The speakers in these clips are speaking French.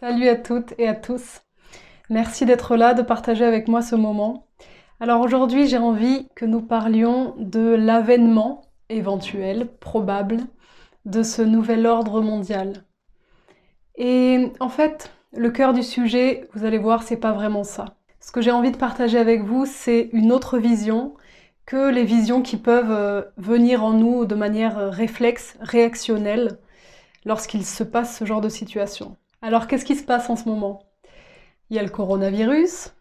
Salut à toutes et à tous. Merci d'être là, de partager avec moi ce moment. Alors aujourd'hui, j'ai envie que nous parlions de l'avènement éventuel, probable, de ce nouvel ordre mondial. Et en fait, le cœur du sujet, vous allez voir, c'est pas vraiment ça. Ce que j'ai envie de partager avec vous, c'est une autre vision que les visions qui peuvent euh, venir en nous de manière euh, réflexe, réactionnelle, lorsqu'il se passe ce genre de situation. Alors qu'est-ce qui se passe en ce moment Il y a le coronavirus,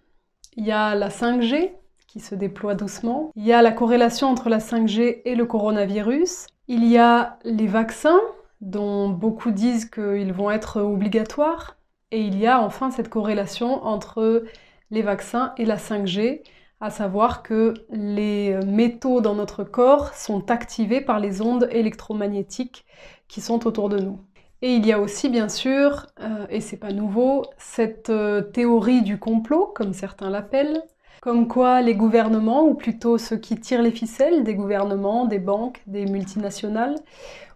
il y a la 5G qui se déploie doucement, il y a la corrélation entre la 5G et le coronavirus, il y a les vaccins dont beaucoup disent qu'ils vont être obligatoires, et il y a enfin cette corrélation entre les vaccins et la 5G, à savoir que les métaux dans notre corps sont activés par les ondes électromagnétiques qui sont autour de nous. Et il y a aussi, bien sûr, euh, et c'est pas nouveau, cette euh, théorie du complot, comme certains l'appellent, comme quoi les gouvernements, ou plutôt ceux qui tirent les ficelles des gouvernements, des banques, des multinationales,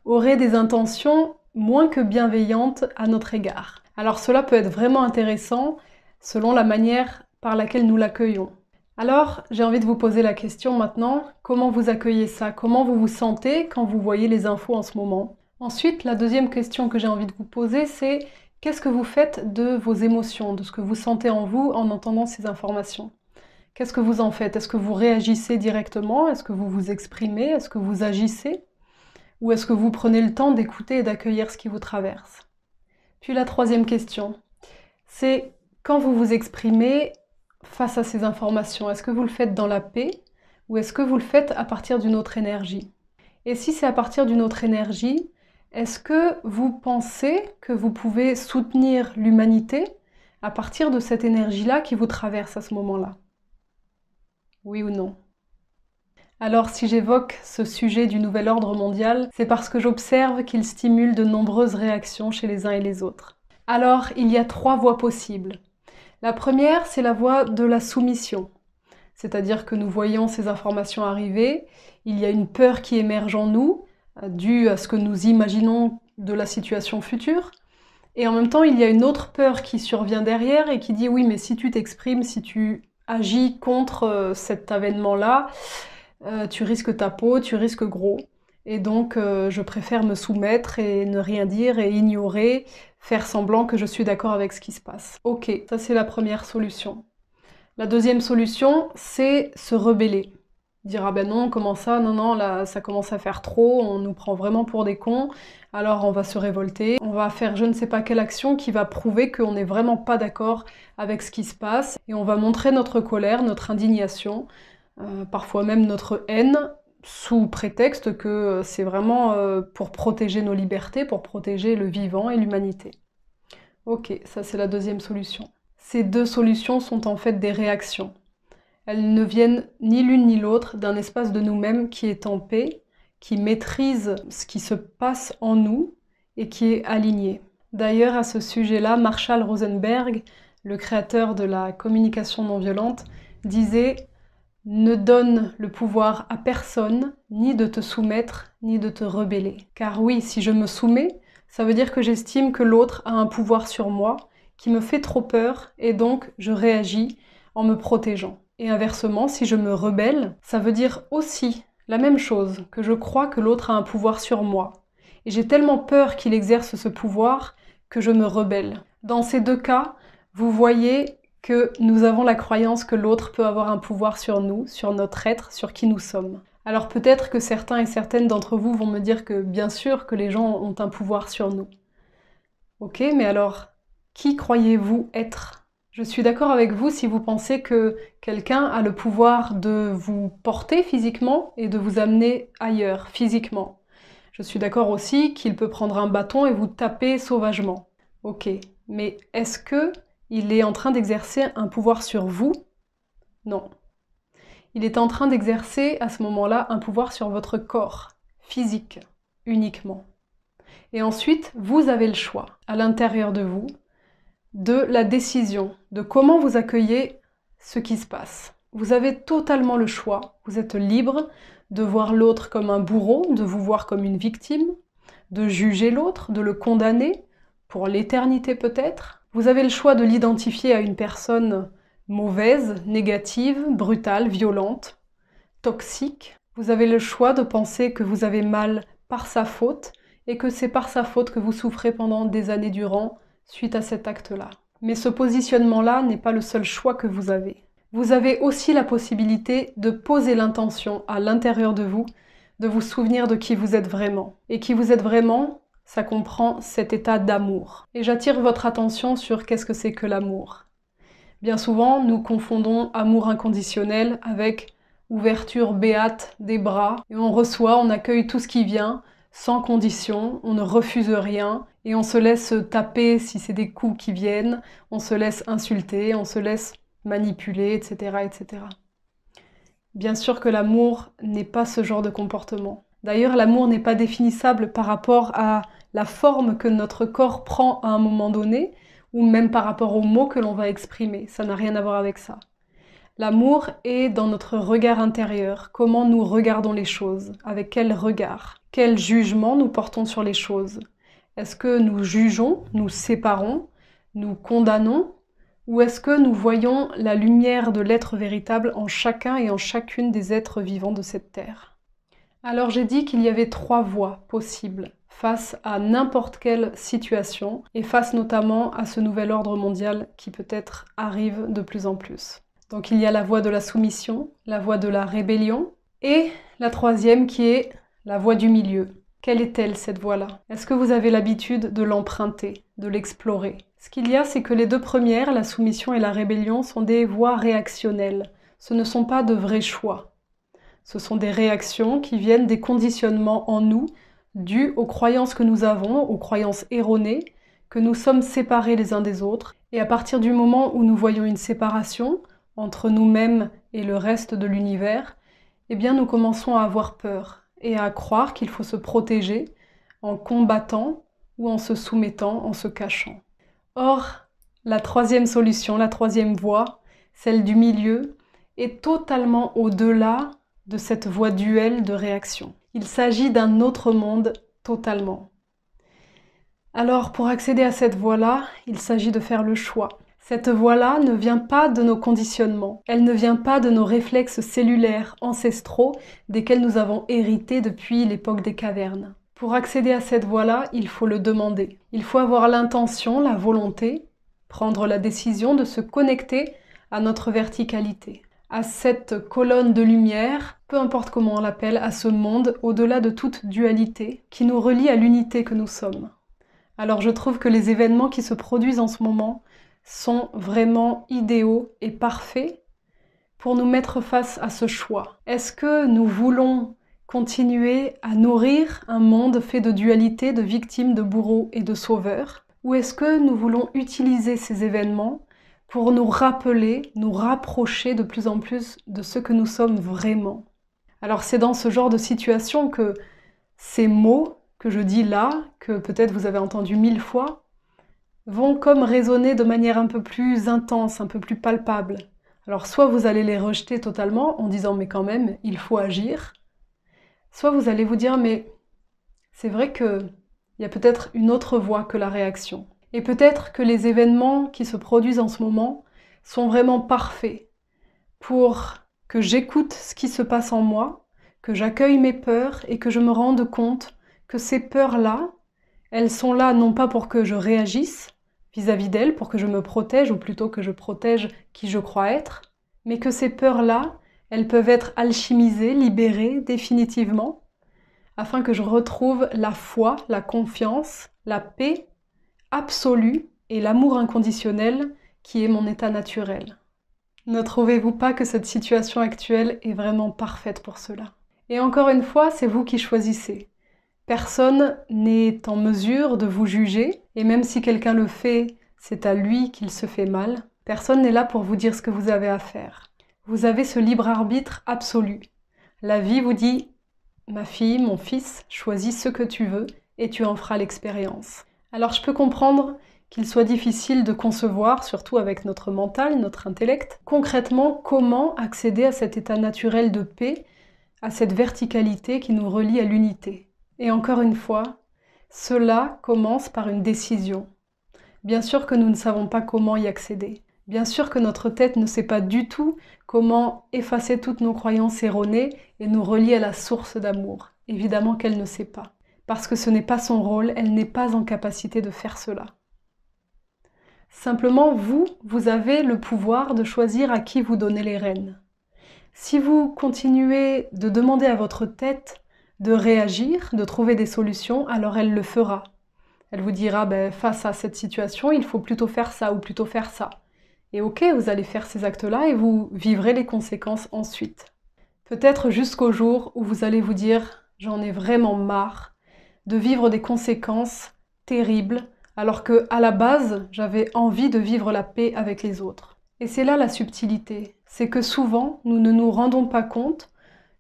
auraient des intentions moins que bienveillantes à notre égard. Alors cela peut être vraiment intéressant selon la manière par laquelle nous l'accueillons. Alors, j'ai envie de vous poser la question maintenant, comment vous accueillez ça Comment vous vous sentez quand vous voyez les infos en ce moment Ensuite, la deuxième question que j'ai envie de vous poser, c'est qu'est-ce que vous faites de vos émotions, de ce que vous sentez en vous en entendant ces informations Qu'est-ce que vous en faites Est-ce que vous réagissez directement Est-ce que vous vous exprimez Est-ce que vous agissez Ou est-ce que vous prenez le temps d'écouter et d'accueillir ce qui vous traverse Puis la troisième question, c'est quand vous vous exprimez face à ces informations, est-ce que vous le faites dans la paix ou est-ce que vous le faites à partir d'une autre énergie Et si c'est à partir d'une autre énergie, est-ce que vous pensez que vous pouvez soutenir l'humanité à partir de cette énergie-là qui vous traverse à ce moment-là Oui ou non alors si j'évoque ce sujet du nouvel ordre mondial, c'est parce que j'observe qu'il stimule de nombreuses réactions chez les uns et les autres. Alors il y a trois voies possibles. La première, c'est la voie de la soumission, c'est-à-dire que nous voyons ces informations arriver, il y a une peur qui émerge en nous, euh, dû à ce que nous imaginons de la situation future. Et en même temps, il y a une autre peur qui survient derrière et qui dit oui, mais si tu t'exprimes, si tu agis contre euh, cet avènement-là, euh, tu risques ta peau, tu risques gros. Et donc, je préfère me soumettre et ne rien dire et ignorer, faire semblant que je suis d'accord avec ce qui se passe. Ok, ça c'est la première solution. La deuxième solution, c'est se rebeller dire ah ben non, comment ça, non, non, là ça commence à faire trop, on nous prend vraiment pour des cons, alors on va se révolter, on va faire je ne sais pas quelle action qui va prouver qu'on n'est vraiment pas d'accord avec ce qui se passe, et on va montrer notre colère, notre indignation, euh, parfois même notre haine, sous prétexte que c'est vraiment euh, pour protéger nos libertés, pour protéger le vivant et l'humanité. Ok, ça c'est la deuxième solution. Ces deux solutions sont en fait des réactions elles ne viennent ni l'une ni l'autre d'un espace de nous-mêmes qui est en paix, qui maîtrise ce qui se passe en nous et qui est aligné. D'ailleurs, à ce sujet-là, Marshall Rosenberg, le créateur de la communication non violente, disait ne donne le pouvoir à personne, ni de te soumettre, ni de te rebeller. Car oui, si je me soumets, ça veut dire que j'estime que l'autre a un pouvoir sur moi qui me fait trop peur et donc je réagis en me protégeant. Et inversement, si je me rebelle, ça veut dire aussi la même chose, que je crois que l'autre a un pouvoir sur moi. Et j'ai tellement peur qu'il exerce ce pouvoir que je me rebelle. Dans ces deux cas, vous voyez que nous avons la croyance que l'autre peut avoir un pouvoir sur nous, sur notre être, sur qui nous sommes. Alors peut-être que certains et certaines d'entre vous vont me dire que bien sûr que les gens ont un pouvoir sur nous. Ok, mais alors, qui croyez-vous être je suis d'accord avec vous si vous pensez que quelqu'un a le pouvoir de vous porter physiquement et de vous amener ailleurs physiquement. Je suis d'accord aussi qu'il peut prendre un bâton et vous taper sauvagement. Ok, mais est-ce que il est en train d'exercer un pouvoir sur vous Non. Il est en train d'exercer à ce moment-là un pouvoir sur votre corps, physique uniquement. Et ensuite, vous avez le choix à l'intérieur de vous de la décision, de comment vous accueillez ce qui se passe. Vous avez totalement le choix, vous êtes libre de voir l'autre comme un bourreau, de vous voir comme une victime, de juger l'autre, de le condamner, pour l'éternité peut-être. Vous avez le choix de l'identifier à une personne mauvaise, négative, brutale, violente, toxique. Vous avez le choix de penser que vous avez mal par sa faute et que c'est par sa faute que vous souffrez pendant des années durant suite à cet acte-là. Mais ce positionnement-là n'est pas le seul choix que vous avez. Vous avez aussi la possibilité de poser l'intention à l'intérieur de vous, de vous souvenir de qui vous êtes vraiment. Et qui vous êtes vraiment, ça comprend cet état d'amour. Et j'attire votre attention sur qu'est-ce que c'est que l'amour. Bien souvent, nous confondons amour inconditionnel avec ouverture béate des bras, et on reçoit, on accueille tout ce qui vient, sans condition, on ne refuse rien, et on se laisse taper si c'est des coups qui viennent, on se laisse insulter, on se laisse manipuler, etc. etc. Bien sûr que l'amour n'est pas ce genre de comportement. D'ailleurs, l'amour n'est pas définissable par rapport à la forme que notre corps prend à un moment donné, ou même par rapport aux mots que l'on va exprimer. Ça n'a rien à voir avec ça. L'amour est dans notre regard intérieur, comment nous regardons les choses, avec quel regard, quel jugement nous portons sur les choses, est-ce que nous jugeons, nous séparons, nous condamnons ou est-ce que nous voyons la lumière de l'être véritable en chacun et en chacune des êtres vivants de cette terre Alors j'ai dit qu'il y avait trois voies possibles face à n'importe quelle situation et face notamment à ce nouvel ordre mondial qui peut-être arrive de plus en plus. Donc il y a la voie de la soumission, la voie de la rébellion et la troisième qui est la voie du milieu, quelle est-elle cette voie-là Est-ce que vous avez l'habitude de l'emprunter, de l'explorer Ce qu'il y a, c'est que les deux premières, la soumission et la rébellion, sont des voies réactionnelles. Ce ne sont pas de vrais choix. Ce sont des réactions qui viennent des conditionnements en nous dus aux croyances que nous avons, aux croyances erronées, que nous sommes séparés les uns des autres. Et à partir du moment où nous voyons une séparation entre nous-mêmes et le reste de l'univers, eh bien nous commençons à avoir peur, et à croire qu'il faut se protéger en combattant ou en se soumettant, en se cachant. Or, la troisième solution, la troisième voie, celle du milieu, est totalement au-delà de cette voie duelle de réaction. Il s'agit d'un autre monde totalement. Alors, pour accéder à cette voie-là, il s'agit de faire le choix cette voie là ne vient pas de nos conditionnements, elle ne vient pas de nos réflexes cellulaires ancestraux desquels nous avons hérité depuis l'époque des cavernes. Pour accéder à cette voie-là, il faut le demander. Il faut avoir l'intention, la volonté, prendre la décision de se connecter à notre verticalité, à cette colonne de lumière, peu importe comment on l'appelle, à ce monde au-delà de toute dualité qui nous relie à l'unité que nous sommes. Alors je trouve que les événements qui se produisent en ce moment sont vraiment idéaux et parfaits pour nous mettre face à ce choix. Est-ce que nous voulons continuer à nourrir un monde fait de dualité, de victimes, de bourreaux et de sauveurs Ou est-ce que nous voulons utiliser ces événements pour nous rappeler, nous rapprocher de plus en plus de ce que nous sommes vraiment Alors c'est dans ce genre de situation que ces mots que je dis là, que peut-être vous avez entendu mille fois, vont comme résonner de manière un peu plus intense, un peu plus palpable. Alors soit vous allez les rejeter totalement en disant mais quand même, il faut agir, soit vous allez vous dire mais c'est vrai que il y a peut-être une autre voie que la réaction. Et peut-être que les événements qui se produisent en ce moment sont vraiment parfaits pour que j'écoute ce qui se passe en moi, que j'accueille mes peurs et que je me rende compte que ces peurs-là, elles sont là non pas pour que je réagisse, vis-à-vis d'elle pour que je me protège, ou plutôt que je protège qui je crois être, mais que ces peurs-là, elles peuvent être alchimisées, libérées définitivement, afin que je retrouve la foi, la confiance, la paix absolue et l'amour inconditionnel qui est mon état naturel. Ne trouvez-vous pas que cette situation actuelle est vraiment parfaite pour cela Et encore une fois, c'est vous qui choisissez. Personne n'est en mesure de vous juger, et même si quelqu'un le fait, c'est à lui qu'il se fait mal. Personne n'est là pour vous dire ce que vous avez à faire. Vous avez ce libre arbitre absolu. La vie vous dit Ma fille, mon fils, choisis ce que tu veux et tu en feras l'expérience. Alors je peux comprendre qu'il soit difficile de concevoir, surtout avec notre mental, notre intellect, concrètement comment accéder à cet état naturel de paix, à cette verticalité qui nous relie à l'unité. Et encore une fois, cela commence par une décision. Bien sûr que nous ne savons pas comment y accéder. Bien sûr que notre tête ne sait pas du tout comment effacer toutes nos croyances erronées et nous relier à la source d'amour. Évidemment qu'elle ne sait pas. Parce que ce n'est pas son rôle, elle n'est pas en capacité de faire cela. Simplement, vous, vous avez le pouvoir de choisir à qui vous donner les rênes. Si vous continuez de demander à votre tête de réagir, de trouver des solutions, alors elle le fera. Elle vous dira, ben, face à cette situation, il faut plutôt faire ça ou plutôt faire ça. Et ok, vous allez faire ces actes-là et vous vivrez les conséquences ensuite. Peut-être jusqu'au jour où vous allez vous dire, j'en ai vraiment marre de vivre des conséquences terribles, alors que à la base, j'avais envie de vivre la paix avec les autres. Et c'est là la subtilité, c'est que souvent, nous ne nous rendons pas compte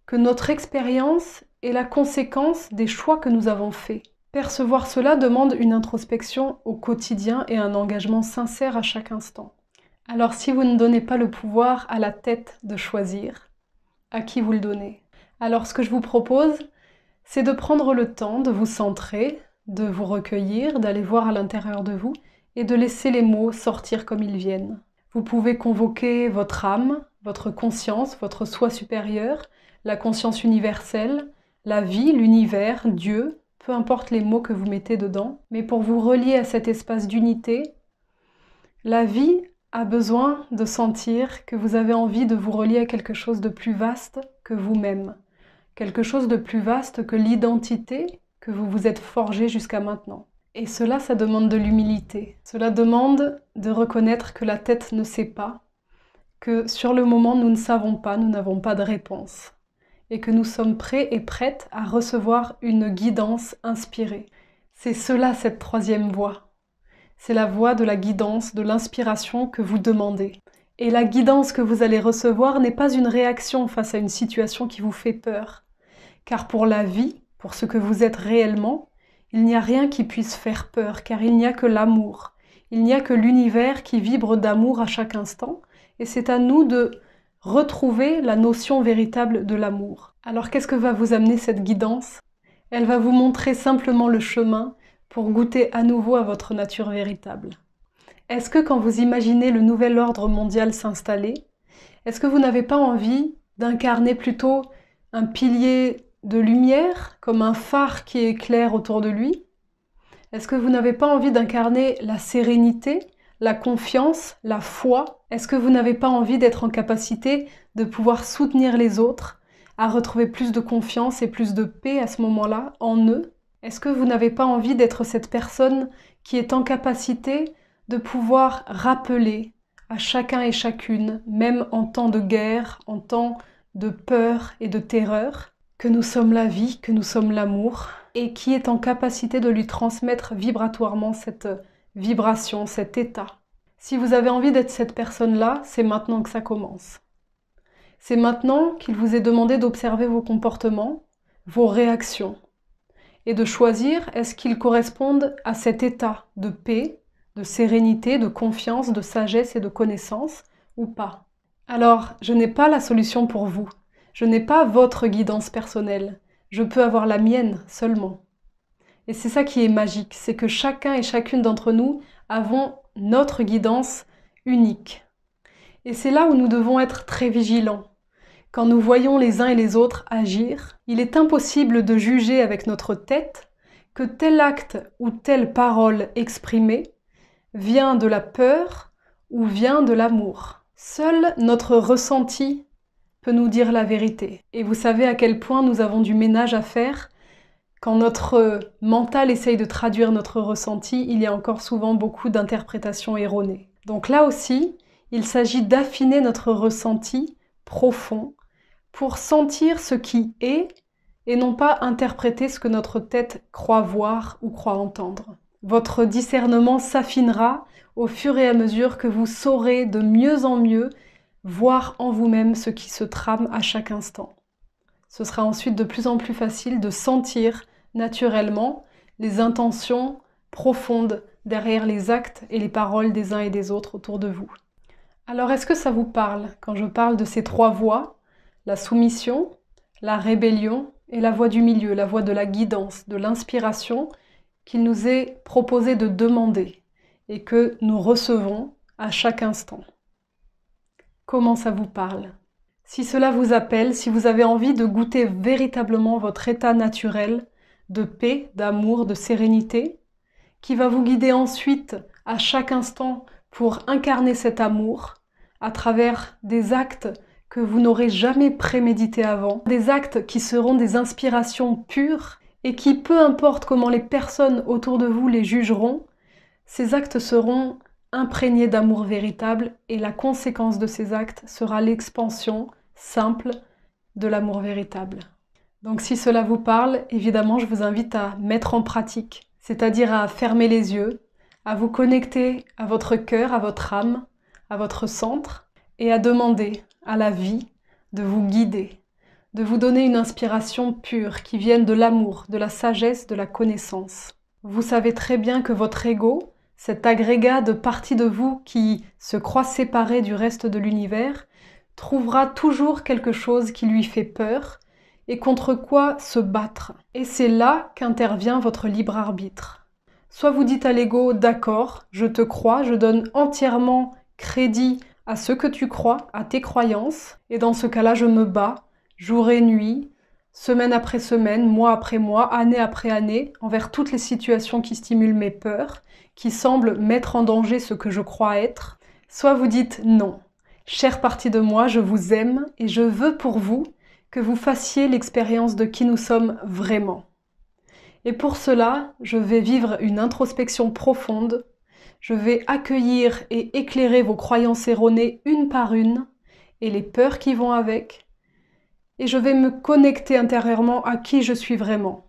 que notre expérience et la conséquence des choix que nous avons faits. Percevoir cela demande une introspection au quotidien et un engagement sincère à chaque instant. Alors si vous ne donnez pas le pouvoir à la tête de choisir, à qui vous le donnez Alors ce que je vous propose, c'est de prendre le temps de vous centrer, de vous recueillir, d'aller voir à l'intérieur de vous et de laisser les mots sortir comme ils viennent. Vous pouvez convoquer votre âme, votre conscience, votre soi supérieur, la conscience universelle, la vie, l'univers, Dieu, peu importe les mots que vous mettez dedans, mais pour vous relier à cet espace d'unité, la vie a besoin de sentir que vous avez envie de vous relier à quelque chose de plus vaste que vous-même, quelque chose de plus vaste que l'identité que vous vous êtes forgé jusqu'à maintenant. Et cela, ça demande de l'humilité. Cela demande de reconnaître que la tête ne sait pas, que sur le moment, nous ne savons pas, nous n'avons pas de réponse et que nous sommes prêts et prêtes à recevoir une guidance inspirée. C'est cela cette troisième voie. C'est la voie de la guidance, de l'inspiration que vous demandez. Et la guidance que vous allez recevoir n'est pas une réaction face à une situation qui vous fait peur. Car pour la vie, pour ce que vous êtes réellement, il n'y a rien qui puisse faire peur, car il n'y a que l'amour. Il n'y a que l'univers qui vibre d'amour à chaque instant. Et c'est à nous de retrouver la notion véritable de l'amour. Alors qu'est-ce que va vous amener cette guidance Elle va vous montrer simplement le chemin pour goûter à nouveau à votre nature véritable. Est-ce que quand vous imaginez le nouvel ordre mondial s'installer, est-ce que vous n'avez pas envie d'incarner plutôt un pilier de lumière, comme un phare qui éclaire autour de lui Est-ce que vous n'avez pas envie d'incarner la sérénité la confiance, la foi Est-ce que vous n'avez pas envie d'être en capacité de pouvoir soutenir les autres, à retrouver plus de confiance et plus de paix à ce moment-là en eux Est-ce que vous n'avez pas envie d'être cette personne qui est en capacité de pouvoir rappeler à chacun et chacune, même en temps de guerre, en temps de peur et de terreur, que nous sommes la vie, que nous sommes l'amour, et qui est en capacité de lui transmettre vibratoirement cette vibration, cet état. Si vous avez envie d'être cette personne-là, c'est maintenant que ça commence. C'est maintenant qu'il vous est demandé d'observer vos comportements, vos réactions, et de choisir est-ce qu'ils correspondent à cet état de paix, de sérénité, de confiance, de sagesse et de connaissance ou pas. Alors, je n'ai pas la solution pour vous. Je n'ai pas votre guidance personnelle. Je peux avoir la mienne seulement. Et c'est ça qui est magique, c'est que chacun et chacune d'entre nous avons notre guidance unique. Et c'est là où nous devons être très vigilants. Quand nous voyons les uns et les autres agir, il est impossible de juger avec notre tête que tel acte ou telle parole exprimée vient de la peur ou vient de l'amour. Seul notre ressenti peut nous dire la vérité. Et vous savez à quel point nous avons du ménage à faire quand notre mental essaye de traduire notre ressenti, il y a encore souvent beaucoup d'interprétations erronées. Donc là aussi, il s'agit d'affiner notre ressenti profond pour sentir ce qui est et non pas interpréter ce que notre tête croit voir ou croit entendre. Votre discernement s'affinera au fur et à mesure que vous saurez de mieux en mieux voir en vous-même ce qui se trame à chaque instant. Ce sera ensuite de plus en plus facile de sentir naturellement les intentions profondes derrière les actes et les paroles des uns et des autres autour de vous. Alors est-ce que ça vous parle quand je parle de ces trois voies, la soumission, la rébellion et la voie du milieu, la voie de la guidance, de l'inspiration qu'il nous est proposé de demander et que nous recevons à chaque instant. Comment ça vous parle Si cela vous appelle, si vous avez envie de goûter véritablement votre état naturel, de paix, d'amour, de sérénité, qui va vous guider ensuite à chaque instant pour incarner cet amour à travers des actes que vous n'aurez jamais prémédités avant, des actes qui seront des inspirations pures et qui, peu importe comment les personnes autour de vous les jugeront, ces actes seront imprégnés d'amour véritable et la conséquence de ces actes sera l'expansion simple de l'amour véritable. Donc si cela vous parle, évidemment, je vous invite à mettre en pratique, c'est-à-dire à fermer les yeux, à vous connecter à votre cœur, à votre âme, à votre centre, et à demander à la vie de vous guider, de vous donner une inspiration pure qui vienne de l'amour, de la sagesse, de la connaissance. Vous savez très bien que votre ego, cet agrégat de partie de vous qui se croit séparé du reste de l'univers, trouvera toujours quelque chose qui lui fait peur et contre quoi se battre. Et c'est là qu'intervient votre libre arbitre. Soit vous dites à l'ego, d'accord, je te crois, je donne entièrement crédit à ce que tu crois, à tes croyances, et dans ce cas-là, je me bats, jour et nuit, semaine après semaine, mois après mois, année après année, envers toutes les situations qui stimulent mes peurs, qui semblent mettre en danger ce que je crois être. Soit vous dites non, chère partie de moi, je vous aime et je veux pour vous que vous fassiez l'expérience de qui nous sommes vraiment. Et pour cela, je vais vivre une introspection profonde, je vais accueillir et éclairer vos croyances erronées une par une et les peurs qui vont avec, et je vais me connecter intérieurement à qui je suis vraiment.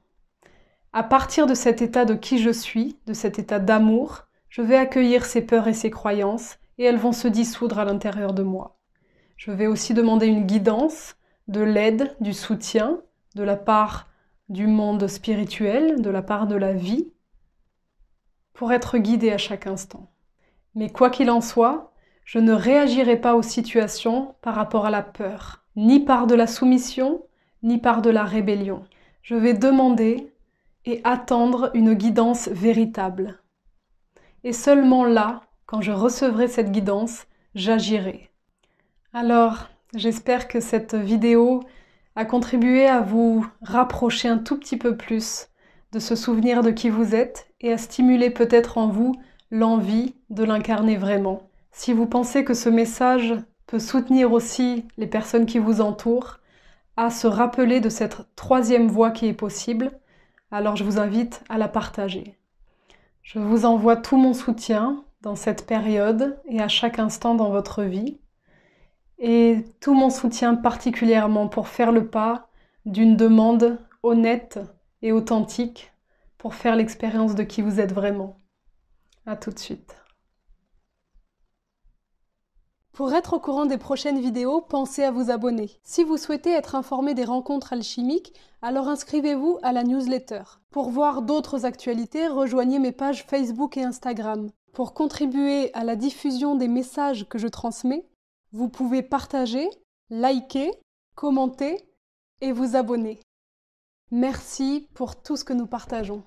À partir de cet état de qui je suis, de cet état d'amour, je vais accueillir ces peurs et ces croyances, et elles vont se dissoudre à l'intérieur de moi. Je vais aussi demander une guidance de l'aide, du soutien de la part du monde spirituel, de la part de la vie, pour être guidé à chaque instant. Mais quoi qu'il en soit, je ne réagirai pas aux situations par rapport à la peur, ni par de la soumission, ni par de la rébellion. Je vais demander et attendre une guidance véritable. Et seulement là, quand je recevrai cette guidance, j'agirai. Alors, J'espère que cette vidéo a contribué à vous rapprocher un tout petit peu plus de ce souvenir de qui vous êtes et à stimuler peut-être en vous l'envie de l'incarner vraiment. Si vous pensez que ce message peut soutenir aussi les personnes qui vous entourent à se rappeler de cette troisième voie qui est possible, alors je vous invite à la partager. Je vous envoie tout mon soutien dans cette période et à chaque instant dans votre vie et tout mon soutien particulièrement pour faire le pas d'une demande honnête et authentique pour faire l'expérience de qui vous êtes vraiment. À tout de suite. Pour être au courant des prochaines vidéos, pensez à vous abonner. Si vous souhaitez être informé des rencontres alchimiques, alors inscrivez-vous à la newsletter. Pour voir d'autres actualités, rejoignez mes pages Facebook et Instagram. Pour contribuer à la diffusion des messages que je transmets, vous pouvez partager, liker, commenter et vous abonner. Merci pour tout ce que nous partageons.